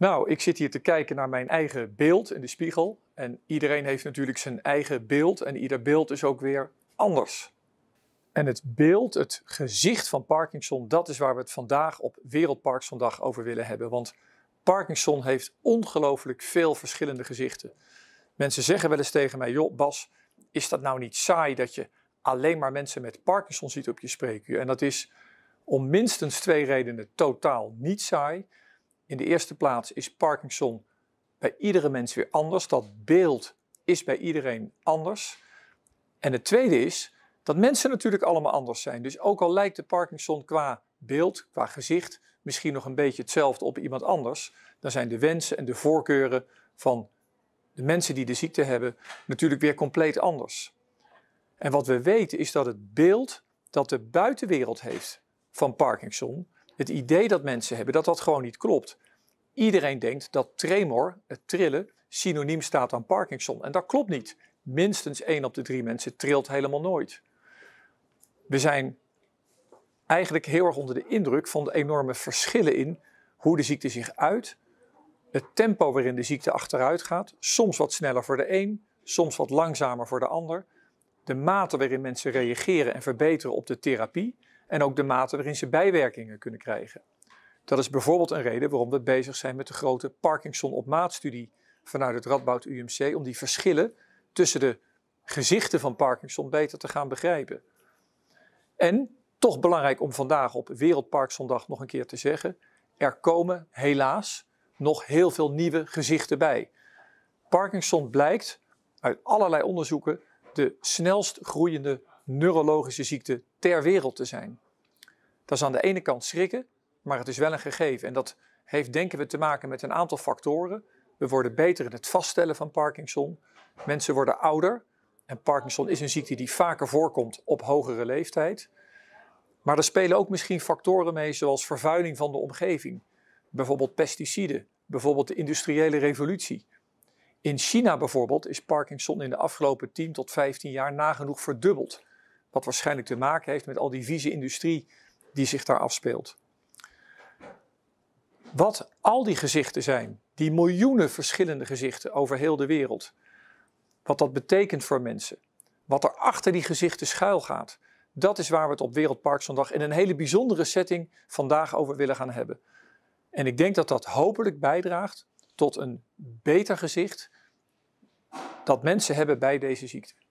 Nou, ik zit hier te kijken naar mijn eigen beeld in de spiegel. En iedereen heeft natuurlijk zijn eigen beeld en ieder beeld is ook weer anders. En het beeld, het gezicht van Parkinson, dat is waar we het vandaag op Wereldparkinsondag over willen hebben. Want Parkinson heeft ongelooflijk veel verschillende gezichten. Mensen zeggen wel eens tegen mij, joh Bas, is dat nou niet saai dat je alleen maar mensen met Parkinson ziet op je spreekuur? En dat is om minstens twee redenen totaal niet saai. In de eerste plaats is Parkinson bij iedere mens weer anders. Dat beeld is bij iedereen anders. En het tweede is dat mensen natuurlijk allemaal anders zijn. Dus ook al lijkt de Parkinson qua beeld, qua gezicht, misschien nog een beetje hetzelfde op iemand anders, dan zijn de wensen en de voorkeuren van de mensen die de ziekte hebben natuurlijk weer compleet anders. En wat we weten is dat het beeld dat de buitenwereld heeft van Parkinson, het idee dat mensen hebben, dat dat gewoon niet klopt. Iedereen denkt dat tremor, het trillen, synoniem staat aan Parkinson. En dat klopt niet. Minstens één op de drie mensen trilt helemaal nooit. We zijn eigenlijk heel erg onder de indruk van de enorme verschillen in hoe de ziekte zich uit, het tempo waarin de ziekte achteruit gaat, soms wat sneller voor de een, soms wat langzamer voor de ander, de mate waarin mensen reageren en verbeteren op de therapie en ook de mate waarin ze bijwerkingen kunnen krijgen. Dat is bijvoorbeeld een reden waarom we bezig zijn met de grote parkinson op maatstudie vanuit het Radboud UMC, om die verschillen tussen de gezichten van Parkinson beter te gaan begrijpen. En toch belangrijk om vandaag op Wereld nog een keer te zeggen, er komen helaas nog heel veel nieuwe gezichten bij. Parkinson blijkt uit allerlei onderzoeken de snelst groeiende neurologische ziekte ter wereld te zijn. Dat is aan de ene kant schrikken, maar het is wel een gegeven. En dat heeft, denken we, te maken met een aantal factoren. We worden beter in het vaststellen van Parkinson. Mensen worden ouder. En Parkinson is een ziekte die vaker voorkomt op hogere leeftijd. Maar er spelen ook misschien factoren mee, zoals vervuiling van de omgeving. Bijvoorbeeld pesticiden, bijvoorbeeld de industriële revolutie. In China bijvoorbeeld is Parkinson in de afgelopen 10 tot 15 jaar nagenoeg verdubbeld. Wat waarschijnlijk te maken heeft met al die vieze industrie die zich daar afspeelt. Wat al die gezichten zijn, die miljoenen verschillende gezichten over heel de wereld. Wat dat betekent voor mensen. Wat er achter die gezichten schuil gaat. Dat is waar we het op zondag in een hele bijzondere setting vandaag over willen gaan hebben. En ik denk dat dat hopelijk bijdraagt tot een beter gezicht dat mensen hebben bij deze ziekte.